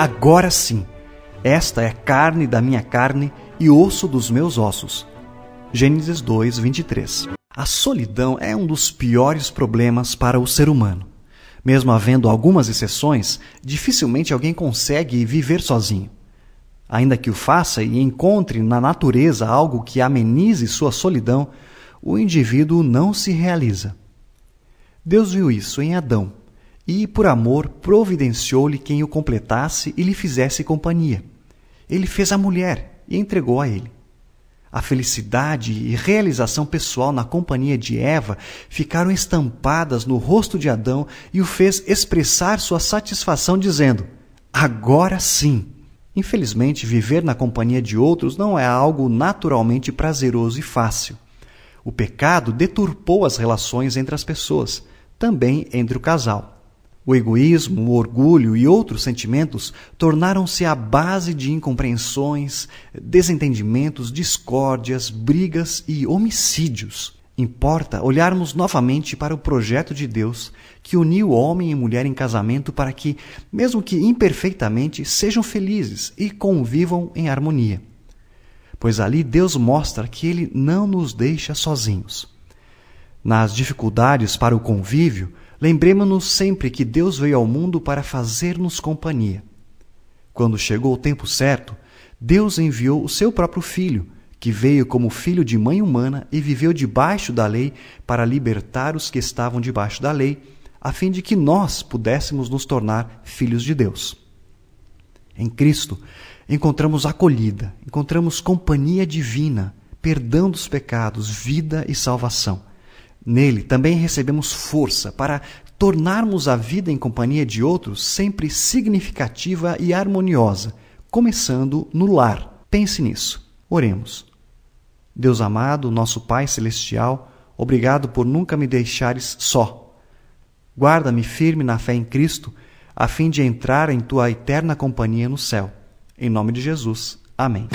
agora sim. Esta é carne da minha carne e osso dos meus ossos. Gênesis 2, 23. A solidão é um dos piores problemas para o ser humano. Mesmo havendo algumas exceções, dificilmente alguém consegue viver sozinho. Ainda que o faça e encontre na natureza algo que amenize sua solidão, o indivíduo não se realiza. Deus viu isso em Adão e, por amor, providenciou-lhe quem o completasse e lhe fizesse companhia. Ele fez a mulher e entregou a ele. A felicidade e realização pessoal na companhia de Eva ficaram estampadas no rosto de Adão e o fez expressar sua satisfação, dizendo: Agora sim! Infelizmente, viver na companhia de outros não é algo naturalmente prazeroso e fácil. O pecado deturpou as relações entre as pessoas, também entre o casal. O egoísmo, o orgulho e outros sentimentos tornaram-se a base de incompreensões, desentendimentos, discórdias, brigas e homicídios. Importa olharmos novamente para o projeto de Deus que uniu homem e mulher em casamento para que, mesmo que imperfeitamente, sejam felizes e convivam em harmonia. Pois ali Deus mostra que Ele não nos deixa sozinhos. Nas dificuldades para o convívio, Lembremos-nos sempre que Deus veio ao mundo para fazer-nos companhia. Quando chegou o tempo certo, Deus enviou o seu próprio filho, que veio como filho de mãe humana e viveu debaixo da lei para libertar os que estavam debaixo da lei, a fim de que nós pudéssemos nos tornar filhos de Deus. Em Cristo, encontramos acolhida, encontramos companhia divina, perdão dos pecados, vida e salvação. Nele também recebemos força para tornarmos a vida em companhia de outros sempre significativa e harmoniosa, começando no lar. Pense nisso. Oremos. Deus amado, nosso Pai celestial, obrigado por nunca me deixares só. Guarda-me firme na fé em Cristo, a fim de entrar em tua eterna companhia no céu. Em nome de Jesus. Amém.